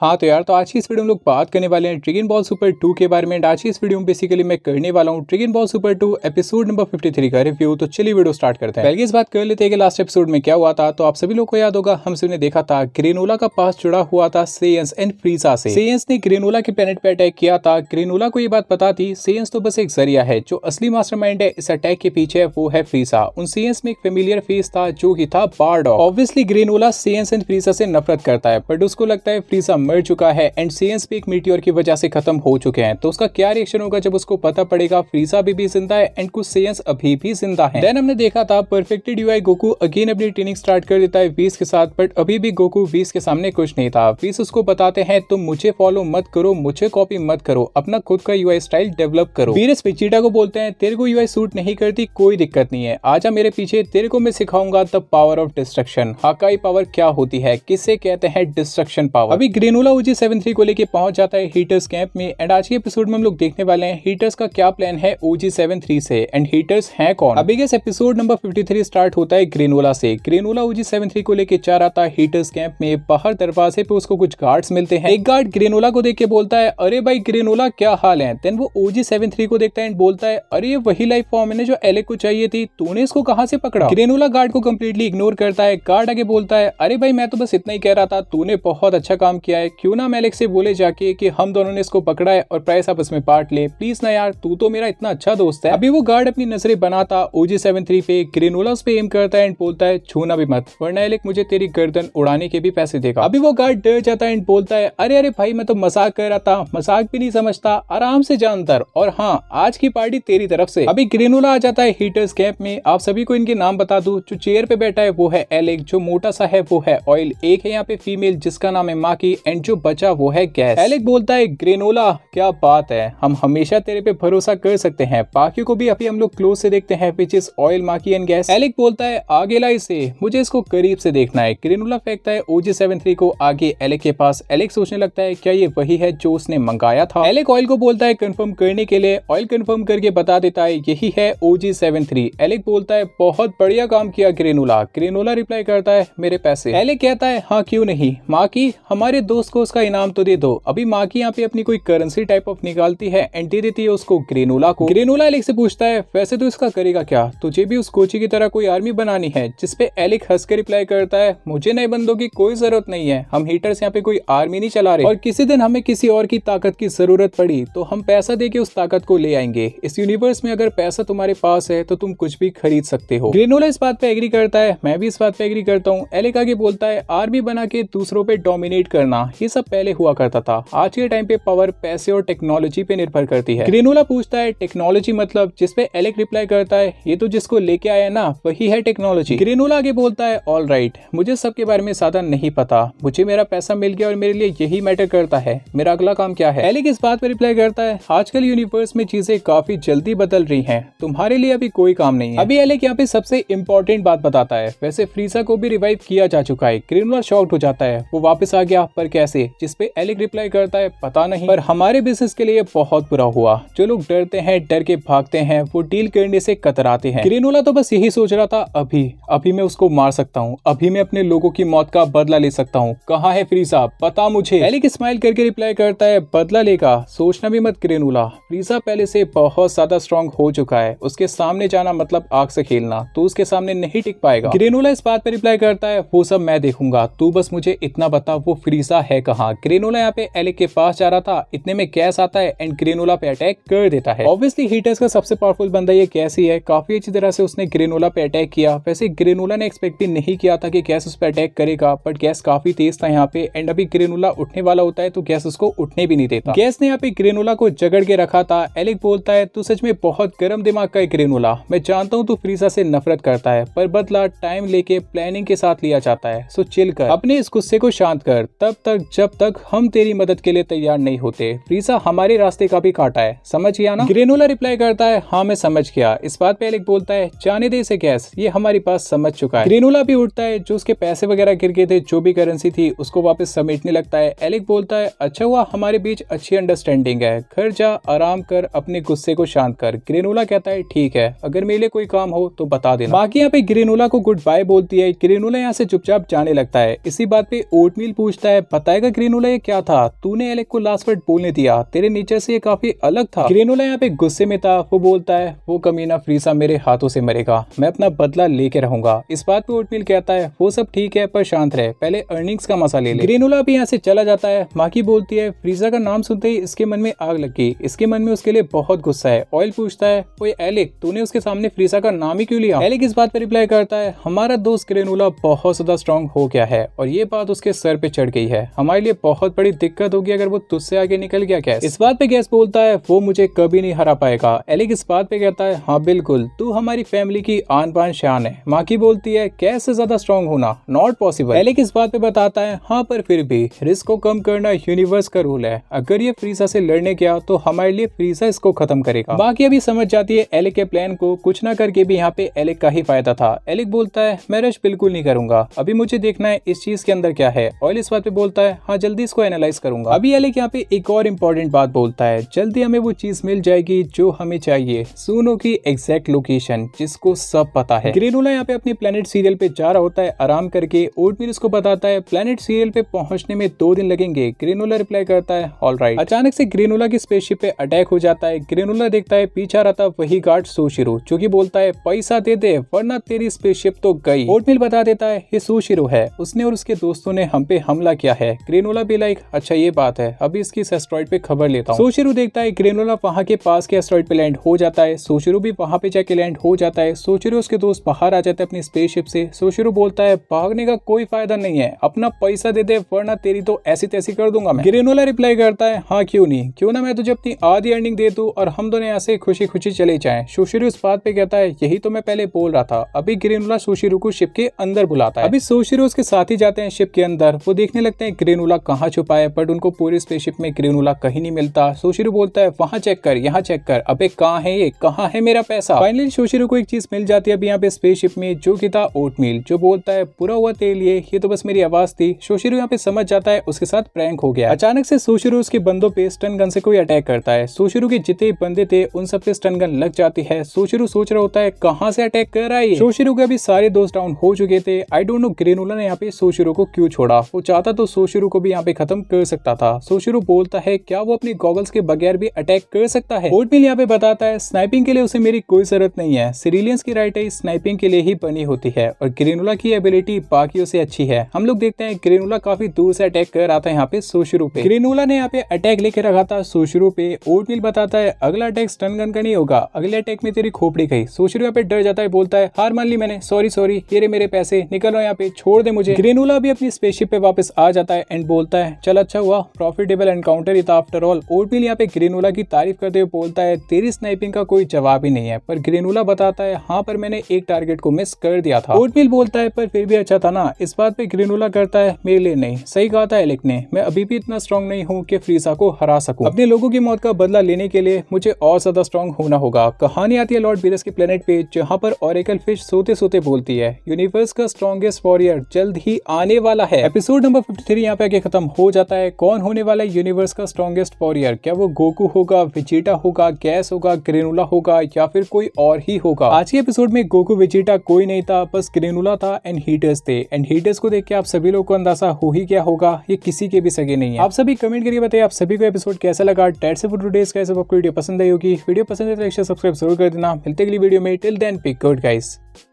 हाँ तो यार तो आज की इस वीडियो में लोग बात करने वाले हैं ट्रिगिन बॉल सुपर टू के बारे में आज की इस वीडियो में बेसिकली मैं करने वाला हूँ Dragon Ball super two episode number 53 का रिव्यू तो चलिए वीडियो स्टार्ट करते हैं पहले इस बात कर लेते हैं कि लास्ट एपिसोड में क्या हुआ था तो आप सभी लोग को याद होगा हम सभी ने देखा था ग्रेनोला का पास जुड़ा हुआ था सेयंस एंड फ्रीजा से सेयंस ने ग्रेनोला के पैनेट पर अटैक किया था ग्रेनोला को ये बात पता थी सेयंस तो बस एक जरिया है जो असली मास्टर है इस अटैक के पीछे वो है फ्रीजा उन सेयंस में एक फेमिलियर फेस था जो की था बार्ड obviously Granola Saiyans and Frieza से नफरत करता है बट उसको लगता है फ्रीजा मर चुका है एंड सीएंस भी एक मीटियोर की वजह से खत्म हो चुके हैं तो उसका क्या रिएक्शन होगा जब उसको पता पड़ेगा फ्रीजा भी, भी जिंदा है एंड कुछ सीएंस अभी भी जिंदा है देन हमने देखा था परफेक्टेड यू गोकू अगेन अपनी ट्रेनिंग स्टार्ट कर देता है बीस के साथ बट अभी भी गोकू बीस के सामने कुछ नहीं था बीस उसको बताते हैं तुम मुझे फॉलो मत करो मुझे कॉपी मत करो अपना खुद का यू स्टाइल डेवलप करो वीरस पिचिटा को बोलते हैं तेरे को यू सूट नहीं करती कोई दिक्कत नहीं है आजा मेरे पीछे तेरे को मैं सिखाऊंगा the power of destruction Hakai power क्या होती है किसे कहते हैं डिस्ट्रक्शन पावर अभी Granola OG seven three को लेकर पहुंच जाता है हीटर्स कैंप में एंड आज के एपिसोड में हम लोग देखने वाले हैं हीटर्स का क्या प्लान है ओजी सेवन थ्री से एंड हीटर्स हैं कौन अभी Gas episode number fifty three start होता है ग्रेनोला से ग्रेनोला ओजी सेवन थ्री को लेकर चार आता है हीटर्स कैंप में बाहर दरवाजे पे उसको कुछ गार्ड्स मिलते हैं एक गार्ड ग्रेनोला को देख के बोलता है अरे भाई ग्रेनोला क्या हाल है देन वो ओजी सेवन को देखता है एंड बोलता है अरे वही लाइफ फॉर्म है जो एलेक को चाहिए थी तूने इसको कहा से पकड़ा ग्रेनोला गार्ड को कम्प्लीटली इग्नोर करता है गार्ड आगे बोलता है अरे भाई मैं तो बस इतना ही कह रहा था तूने बहुत अच्छा काम किया है है क्यों ना मैलिक से बोले जाके कि हम दोनों ने इसको पकड़ा है और प्राइस आप इसमें पार्ट ले प्लीज ना यार तू तो मेरा इतना अच्छा दोस्त है अभी वो गार्ड अपनी नजरे बनाता ओजी सेवन थ्री पे ग्रेनोला उस पर एम करता है एंड बोलता है छूना भी मत वरना एलिक मुझे तेरी गर्दन उड़ाने के भी पैसे देगा अभी वो गार्ड डर जाता है एंड बोलता है अरे अरे भाई मैं तो मजाक कर रहा था मजाक भी नहीं समझता आराम से जानतर और हाँ आज की पार्टी तेरी तरफ से अभी ग्रेनोला आ जाता है हीटर्स कैंप में आप सभी को इनके नाम बता दू जो चेयर पे बैठा है वो है एलेक जो मोटा सा है वो है ऑयल एक है यहाँ पे फीमेल जिसका नाम है माकी एंड एंड जो बचा वो है गैस एलेक बोलता है ग्रेनोला क्या बात है हम हमेशा तेरे पे भरोसा कर सकते हैं बाकी को भी अभी हम लोग क्लोज से देखते हैं which is Oil Maki and Gas Elec बोलता है आगे लाई से मुझे इसको करीब से देखना है ग्रेनोला फेंकता है ओजी सेवन को आगे एलेक के पास एलेक सोचने लगता है क्या ये वही है जो उसने मंगाया था एलेक ऑयल को बोलता है कन्फर्म करने के लिए ऑयल कन्फर्म करके बता देता है यही है ओजी सेवन थ्री एलेक बोलता है बहुत बढ़िया काम किया ग्रेनोला ग्रेनोला रिप्लाई करता है मेरे पैसे एलेक कहता है हाँ क्यों नहीं माँ की हमारे दोस्त उसको उसका इनाम तो दे दो अभी माँ की यहाँ पे अपनी कोई करेंसी टाइप ऑफ निकालती है एंड दे देती है उसको ग्रेनोला को ग्रेनोला एलिक से पूछता है वैसे तो इसका करेगा क्या तुझे भी उस कोची की तरह कोई आर्मी बनानी है जिसपे एलिक हंस के रिप्लाई करता है मुझे नए बंदों की कोई जरूरत नहीं है हम हीटर से यहाँ पे कोई आर्मी नहीं चला रहे और किसी दिन हमें किसी और की ताकत की जरूरत पड़ी तो हम पैसा दे उस ताकत को ले आएंगे इस यूनिवर्स में अगर पैसा तुम्हारे पास है तो तुम कुछ भी खरीद सकते हो ग्रेनोला इस बात पे एग्री करता है मैं भी इस बात पे एग्री करता हूँ एलिक आगे बोलता है आर्मी बना के दूसरों पे डोमिनेट करना ये सब पहले हुआ करता था आज के टाइम पे पावर पैसे और टेक्नोलॉजी पे निर्भर करती है ग्रेनोला पूछता है टेक्नोलॉजी मतलब जिसपे एलेक रिप्लाई करता है ये तो जिसको लेके आया ना वही है टेक्नोलॉजी ग्रेनोला आगे बोलता है ऑल राइट मुझे सबके बारे में ज्यादा नहीं पता मुझे मेरा पैसा मिल गया और मेरे लिए यही मैटर करता है मेरा अगला काम क्या है एलेक इस बात पर रिप्लाई करता है आजकल यूनिवर्स में चीजें काफी जल्दी बदल रही है तुम्हारे लिए अभी कोई काम नहीं है अभी एलेक यहाँ पे सबसे इम्पोर्टेंट बात बताता है वैसे फ्रीसा को भी रिवाइव किया जा चुका है ग्रेनोला शॉक्ट हो जाता है वो वापस आ गया पर कैसे कैसे जिसपे एलिक रिप्लाई करता है पता नहीं पर हमारे बिजनेस के लिए बहुत बुरा हुआ जो लोग डरते हैं डर के भागते हैं वो डील करने से कतराते हैं ग्रेनोला तो बस यही सोच रहा था अभी अभी मैं उसको मार सकता हूँ अभी मैं अपने लोगों की मौत का बदला ले सकता हूँ कहाँ है फ्रीजा पता मुझे एलिक स्माइल करके रिप्लाई करता है बदला लेगा सोचना भी मत ग्रेनोला फ्रीजा पहले से बहुत ज्यादा स्ट्रांग हो चुका है उसके सामने जाना मतलब आग से खेलना तो उसके सामने नहीं टिक पाएगा ग्रेनोला इस बात पर रिप्लाई करता है वो सब मैं देखूंगा तू बस मुझे इतना बता वो फ्रीजा है कहा क्रेनोला यहाँ पे एलिक के पास जा रहा था इतने में कैस आता है एंड क्रेनोला पे अटैक कर देता है ऑब्वियसली हीटर्स का सबसे पावरफुल बंदा ये कैस ही है काफी अच्छी तरह से उसने ग्रेनोला पे अटैक किया वैसे ग्रेनोला ने एक्सपेक्ट भी नहीं किया था कि कैस उस पर अटैक करेगा बट गैस काफी तेज था यहाँ पे एंड अभी ग्रेनोला उठने वाला होता है तो गैस उसको उठने भी नहीं देता गैस ने यहाँ पे ग्रेनोला को जगड़ के रखा था एलिक बोलता है तू सच में बहुत गर्म दिमाग का है ग्रेनोला मैं जानता हूँ तू फ्रीजा से नफरत करता है पर बदला टाइम लेके प्लानिंग के साथ लिया जाता है सो चिल कर अपने इस गुस्से को शांत कर तब तक तक जब तक हम तेरी मदद के लिए तैयार नहीं होते प्रीसा हमारे रास्ते का भी काटा है समझ गया ना ग्रेनोला रिप्लाई करता है हाँ मैं समझ गया इस बात पे एलिक बोलता है जाने दे इसे गैस ये हमारे पास समझ चुका है ग्रेनोला भी उठता है जो उसके पैसे वगैरह गिर गए थे जो भी करेंसी थी उसको वापस समेटने लगता है एलिक बोलता है अच्छा हुआ हमारे बीच अच्छी अंडरस्टैंडिंग है घर जा आराम कर अपने गुस्से को शांत कर ग्रेनोला कहता है ठीक है अगर मेरे लिए कोई काम हो तो बता देना बाकी यहाँ पे ग्रेनोला को गुड बाय बोलती है ग्रेनोला यहाँ से चुपचाप जाने लगता है इसी बात पे ओटमील पूछता है बताएगा ग्रेनोला ये क्या था तूने एलेक को लास्ट वर्ड बोलने दिया तेरे नेचर से ये काफी अलग था ग्रेनोला यहाँ पे गुस्से में था वो बोलता है वो कमीना फ्रीसा मेरे हाथों से मरेगा मैं अपना बदला लेके रहूंगा इस बात पे ओटमिल कहता है वो सब ठीक है पर शांत रहे पहले अर्निंग्स का मसा ले ग्रेनोला भी यहाँ से चला जाता है माकी बोलती है फ्रीजा का नाम सुनते ही इसके मन में आग लग गई इसके मन में उसके लिए बहुत गुस्सा है ऑयल पूछता है वो एलिक तूने उसके सामने फ्रीजा का नाम ही क्यों लिया एलिक इस बात पर रिप्लाई करता है हमारा दोस्त ग्रेनोला बहुत ज्यादा स्ट्रॉन्ग हो गया है और ये बात उसके सर पे चढ़ गई है हमारे लिए बहुत बड़ी दिक्कत होगी अगर वो तुझसे आगे निकल गया कैस इस बात पे गैस बोलता है वो मुझे कभी नहीं हरा पाएगा एलिक इस बात पे कहता है हाँ बिल्कुल तू हमारी फैमिली की आन पान शान है माकी बोलती है कैसे से ज्यादा स्ट्रॉन्ग होना नॉट पॉसिबल एलिक इस बात पे बताता है हाँ पर फिर भी रिस्क को कम करना यूनिवर्स का रूल है अगर ये फ्रीजा से लड़ने गया तो हमारे लिए फ्रीजा इसको खत्म करेगा बाकी अभी समझ जाती है एलिक के प्लान को कुछ ना करके भी यहाँ पे एलिक का ही फायदा था एलिक बोलता है मैं रश बिल्कुल नहीं करूंगा अभी मुझे देखना है इस चीज के अंदर क्या है ऑयल इस बात पे बोलता है है हाँ जल्दी इसको एनालाइज करूंगा अभी अलग यहाँ पे एक और इम्पोर्टेंट बात बोलता है जल्दी हमें वो चीज मिल जाएगी जो हमें चाहिए सोनो की एग्जैक्ट लोकेशन जिसको सब पता है ग्रेनोला यहाँ पे अपने प्लेनेट सीरियल पे जा रहा होता है आराम करके ओटमिल उसको बताता है प्लेनेट सीरियल पे पहुंचने में दो दिन लगेंगे ग्रेनोला रिप्लाई करता है ऑल राइट अचानक से ग्रेनोला की स्पेसशिप पे अटैक हो जाता है ग्रेनोला देखता है पीछा रहता वही गार्ड सोशिरो जो की बोलता है पैसा दे दे वरना तेरी स्पेसशिप तो गई ओटमिल बता देता है ये सुशिरो है उसने और उसके दोस्तों ने हम पे हमला किया है ग्रेनोला भी लाइक अच्छा ये बात है अभी इसकी इस एस्ट्रॉइड पे खबर लेता हूँ सोशरू देखता है ग्रेनोला वहाँ के पास के एस्ट्रॉइड पे लैंड हो जाता है सोशरू भी वहाँ पे जाके लैंड हो जाता है सोशरू उसके दोस्त बाहर आ जाते हैं अपनी स्पेसशिप से सोशरू बोलता है भागने का कोई फायदा नहीं है अपना पैसा दे दे वरना तेरी तो ऐसी तैसी कर दूंगा मैं ग्रेनोला रिप्लाई करता है हाँ क्यों नहीं क्यों ना मैं तुझे अपनी आधी अर्निंग दे दू और हम दोनों ऐसे खुशी खुशी चले जाए सोशरू इस बात पे कहता है यही तो मैं पहले बोल रहा था अभी ग्रेनोला सोशरू को शिप के अंदर बुलाता है अभी सोशरू उसके साथ ही जाते हैं शिप के अंदर वो देखने लगते हैं ग्रेनुला कहाँ छुपा है बट उनको पूरे स्पेसशिप में ग्रेनुला कहीं नहीं मिलता सोशिरू बोलता है वहाँ चेक कर यहाँ चेक कर अबे कहाँ है ये कहाँ है मेरा पैसा फाइनली सोशिरू को एक चीज मिल जाती है अभी यहाँ पे स्पेसशिप में जो कि था ओटमील जो बोलता है पूरा हुआ तेल ये ये तो बस मेरी आवाज थी सोशिरू यहाँ पे समझ जाता है उसके साथ प्रैंक हो गया अचानक से सोशिरू उसके बंदों पे स्टन गन से कोई अटैक करता है सोशिरू के जितने बंदे थे उन सब पे स्टन गन लग जाती है सोशिरू सोच रहा होता है कहाँ से अटैक कर रहा है सोशिरू के अभी सारे दोस्त डाउन हो चुके थे आई डोंट नो ग्रेनुला ने यहाँ पे सोशिरू को क्यों छोड़ा वो चाहता तो सोशिरू सोशिरू को भी यहाँ पे खत्म कर सकता था सोशिरू बोलता है क्या वो अपने गॉगल्स के बगैर भी अटैक कर सकता है ओटमिल यहाँ पे बताता है स्नाइपिंग के लिए उसे मेरी कोई जरूरत नहीं है सीरिलियंस की राइट स्नाइपिंग के लिए ही बनी होती है और ग्रेनुला की एबिलिटी बाकी से अच्छी है हम लोग देखते हैं ग्रेनुला काफी दूर से अटैक कर रहा था यहाँ पे सोशिरू पे ग्रेनुला ने यहाँ पे अटैक लेके रखा था सोशिरू पे ओटमिल बताता है अगला अटैक स्टन गन का नहीं होगा अगले अटैक में तेरी खोपड़ी गई सोशुरु यहाँ पे डर जाता है बोलता है हार मान ली मैंने सॉरी सॉरी ये मेरे पैसे निकलो यहाँ पे छोड़ दे मुझे ग्रेनुला भी अपनी स्पेसशिप पे वापस आ जाता है एंड बोलता है चल अच्छा हुआ प्रॉफिटेबल एनकाउंटर ही था आफ्टर ऑल ओटमिल यहाँ पे ग्रेनोला की तारीफ करते हुए बोलता है तेरी स्नाइपिंग का कोई जवाब ही नहीं है पर ग्रेनोला बताता है हाँ पर मैंने एक टारगेट को मिस कर दिया था ओटमिल बोलता है पर फिर भी अच्छा था ना इस बात पे ग्रेनोला करता है मेरे लिए नहीं सही कहा था एलिक ने मैं अभी भी इतना स्ट्रॉन्ग नहीं हूँ की फ्रीसा को हरा सकूँ अपने लोगों की मौत का बदला लेने के लिए मुझे और ज्यादा स्ट्रॉन्ग होना होगा कहानी आती है लॉर्ड बीरस के प्लेनेट पे जहाँ पर ऑरिकल फिश सोते सोते बोलती है यूनिवर्स का स्ट्रॉन्गेस्ट वॉरियर जल्द ही आने वाला है एपिसोड नंबर फिफ्टी यहाँ पे आगे खत्म हो जाता है कौन होने वाला है यूनिवर्स का स्ट्रॉन्गेस्ट वॉरियर क्या वो गोकू होगा विजेटा होगा गैस होगा ग्रेनुला होगा या फिर कोई और ही होगा आज के एपिसोड में गोकू विजेटा कोई नहीं था बस ग्रेनुला था एंड हीटर्स थे एंड हीटर्स को देख के आप सभी लोग को अंदाजा हो ही क्या होगा ये किसी के भी सगे नहीं है आप सभी कमेंट करिए बताइए आप सभी को एपिसोड कैसा लगा टेट से डेज का आपको वीडियो पसंद आई होगी वीडियो पसंद है तो सब्सक्राइब जरूर कर देना मिलते अगली वीडियो में टिल देन पिक गुड गाइस